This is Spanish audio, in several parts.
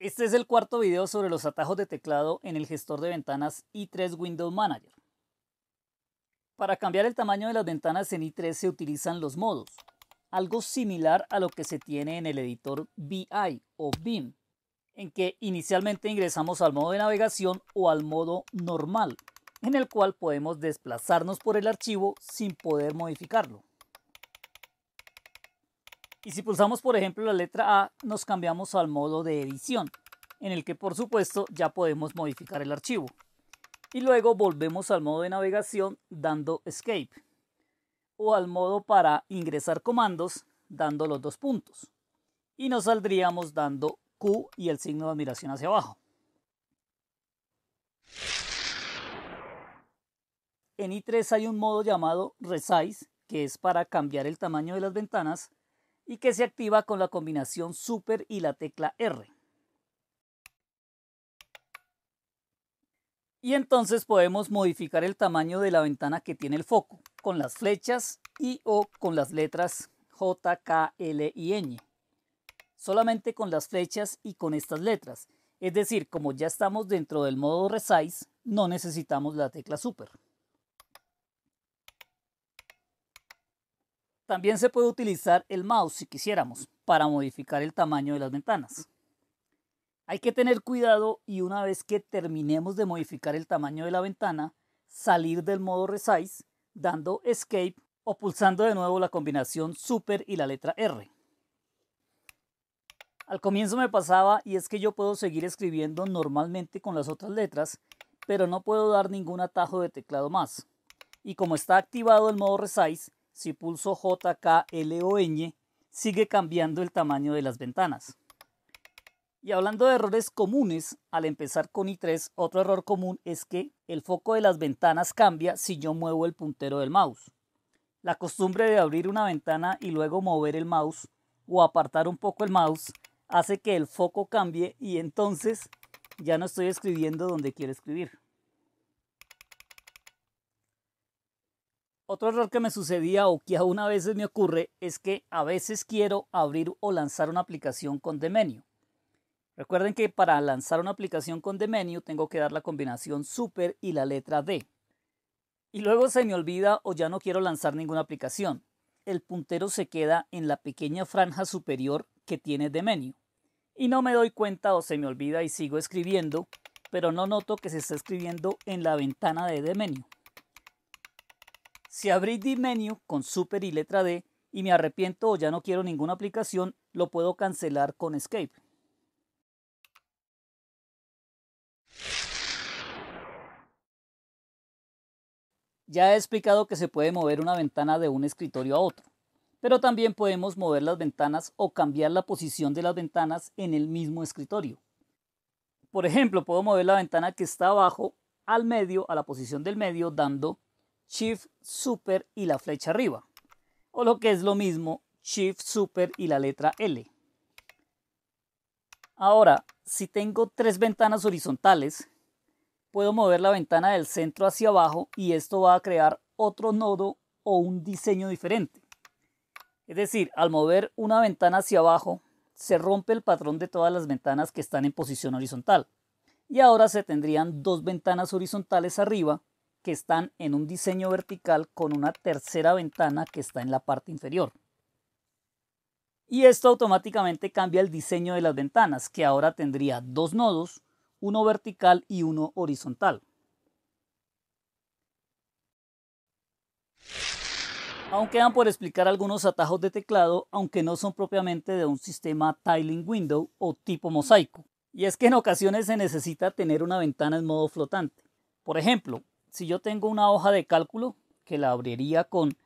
Este es el cuarto video sobre los atajos de teclado en el gestor de ventanas i3 Windows Manager. Para cambiar el tamaño de las ventanas en i3 se utilizan los modos, algo similar a lo que se tiene en el editor BI o BIM, en que inicialmente ingresamos al modo de navegación o al modo normal, en el cual podemos desplazarnos por el archivo sin poder modificarlo. Y si pulsamos por ejemplo la letra A, nos cambiamos al modo de edición, en el que por supuesto ya podemos modificar el archivo. Y luego volvemos al modo de navegación dando escape, o al modo para ingresar comandos dando los dos puntos. Y nos saldríamos dando Q y el signo de admiración hacia abajo. En i3 hay un modo llamado Resize, que es para cambiar el tamaño de las ventanas y que se activa con la combinación Super y la tecla R. Y entonces podemos modificar el tamaño de la ventana que tiene el foco con las flechas y o con las letras J, K, L y N. Solamente con las flechas y con estas letras. Es decir, como ya estamos dentro del modo resize, no necesitamos la tecla super. También se puede utilizar el mouse si quisiéramos para modificar el tamaño de las ventanas. Hay que tener cuidado y una vez que terminemos de modificar el tamaño de la ventana, salir del modo resize dando escape o pulsando de nuevo la combinación super y la letra R. Al comienzo me pasaba y es que yo puedo seguir escribiendo normalmente con las otras letras, pero no puedo dar ningún atajo de teclado más. Y como está activado el modo resize, si pulso JKLON, sigue cambiando el tamaño de las ventanas. Y hablando de errores comunes, al empezar con I3, otro error común es que el foco de las ventanas cambia si yo muevo el puntero del mouse. La costumbre de abrir una ventana y luego mover el mouse o apartar un poco el mouse hace que el foco cambie y entonces ya no estoy escribiendo donde quiero escribir. Otro error que me sucedía o que aún a veces me ocurre es que a veces quiero abrir o lanzar una aplicación con Demenio. Recuerden que para lanzar una aplicación con Demenio tengo que dar la combinación super y la letra D. Y luego se me olvida o ya no quiero lanzar ninguna aplicación. El puntero se queda en la pequeña franja superior que tiene Demenio. Y no me doy cuenta o se me olvida y sigo escribiendo, pero no noto que se está escribiendo en la ventana de Demenio. Si abrí Deep menu con Super y letra D y me arrepiento o ya no quiero ninguna aplicación, lo puedo cancelar con Escape. Ya he explicado que se puede mover una ventana de un escritorio a otro, pero también podemos mover las ventanas o cambiar la posición de las ventanas en el mismo escritorio. Por ejemplo, puedo mover la ventana que está abajo al medio, a la posición del medio, dando Shift Super y la flecha arriba. O lo que es lo mismo, Shift Super y la letra L. Ahora, si tengo tres ventanas horizontales, puedo mover la ventana del centro hacia abajo y esto va a crear otro nodo o un diseño diferente. Es decir, al mover una ventana hacia abajo, se rompe el patrón de todas las ventanas que están en posición horizontal. Y ahora se tendrían dos ventanas horizontales arriba están en un diseño vertical con una tercera ventana que está en la parte inferior. Y esto automáticamente cambia el diseño de las ventanas, que ahora tendría dos nodos, uno vertical y uno horizontal. Aún quedan por explicar algunos atajos de teclado, aunque no son propiamente de un sistema Tiling Window o tipo mosaico. Y es que en ocasiones se necesita tener una ventana en modo flotante. Por ejemplo, si yo tengo una hoja de cálculo, que la abriría con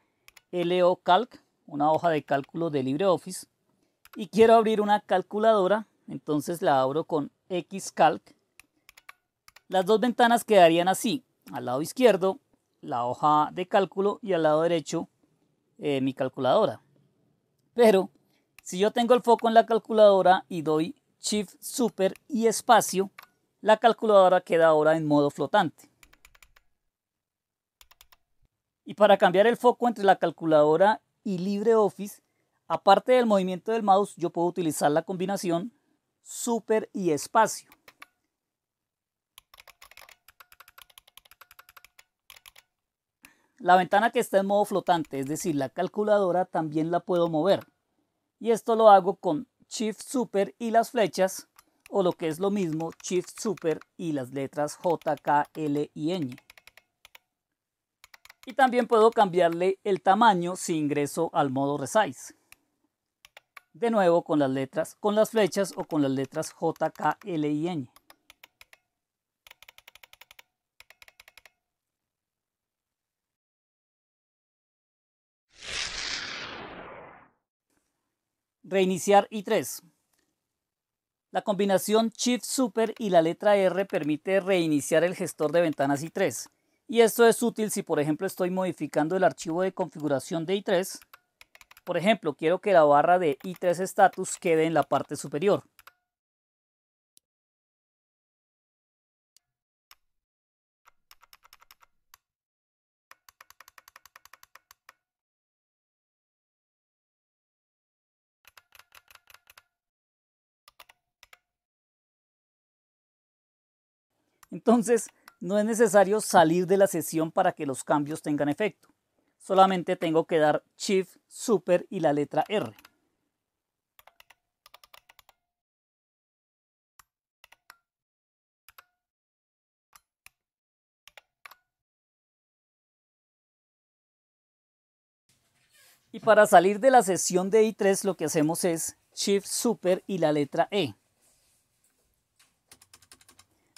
LO Calc, una hoja de cálculo de LibreOffice, y quiero abrir una calculadora, entonces la abro con Calc. Las dos ventanas quedarían así, al lado izquierdo la hoja de cálculo y al lado derecho eh, mi calculadora. Pero si yo tengo el foco en la calculadora y doy Shift Super y espacio, la calculadora queda ahora en modo flotante. Y para cambiar el foco entre la calculadora y LibreOffice, aparte del movimiento del mouse, yo puedo utilizar la combinación super y espacio. La ventana que está en modo flotante, es decir, la calculadora, también la puedo mover. Y esto lo hago con Shift Super y las flechas, o lo que es lo mismo, Shift Super y las letras J, K, L y N y también puedo cambiarle el tamaño si ingreso al modo resize. De nuevo con las letras, con las flechas o con las letras J, K, L y N. Reiniciar I3. La combinación Shift Super y la letra R permite reiniciar el gestor de ventanas I3. Y esto es útil si por ejemplo estoy modificando el archivo de configuración de i3. Por ejemplo, quiero que la barra de i3 status quede en la parte superior. Entonces, no es necesario salir de la sesión para que los cambios tengan efecto. Solamente tengo que dar Shift, Super y la letra R. Y para salir de la sesión de I3 lo que hacemos es Shift Super y la letra E.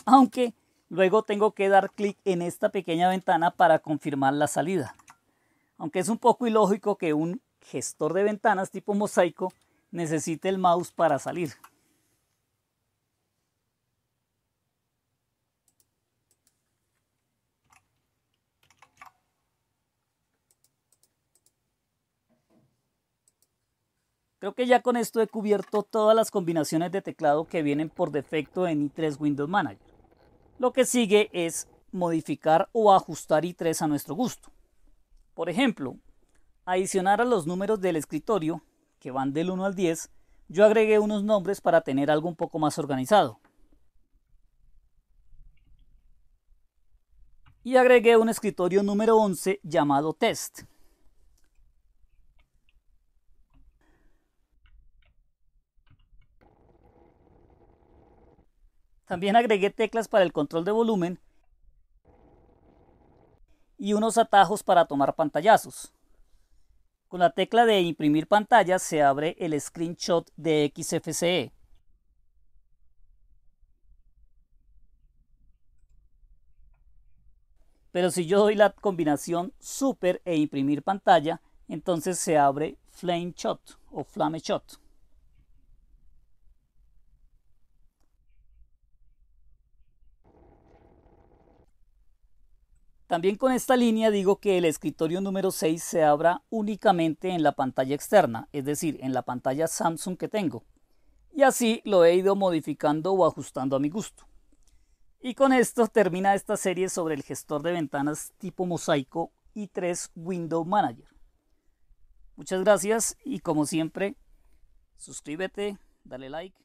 Aunque Luego tengo que dar clic en esta pequeña ventana para confirmar la salida. Aunque es un poco ilógico que un gestor de ventanas tipo mosaico necesite el mouse para salir. Creo que ya con esto he cubierto todas las combinaciones de teclado que vienen por defecto en i3 Windows Manager. Lo que sigue es modificar o ajustar I3 a nuestro gusto. Por ejemplo, adicionar a los números del escritorio, que van del 1 al 10, yo agregué unos nombres para tener algo un poco más organizado. Y agregué un escritorio número 11 llamado test. También agregué teclas para el control de volumen y unos atajos para tomar pantallazos. Con la tecla de imprimir pantalla se abre el screenshot de XFCE. Pero si yo doy la combinación super e imprimir pantalla, entonces se abre flame shot o flame shot. También con esta línea digo que el escritorio número 6 se abra únicamente en la pantalla externa, es decir, en la pantalla Samsung que tengo. Y así lo he ido modificando o ajustando a mi gusto. Y con esto termina esta serie sobre el gestor de ventanas tipo mosaico y 3 Window Manager. Muchas gracias y como siempre, suscríbete, dale like.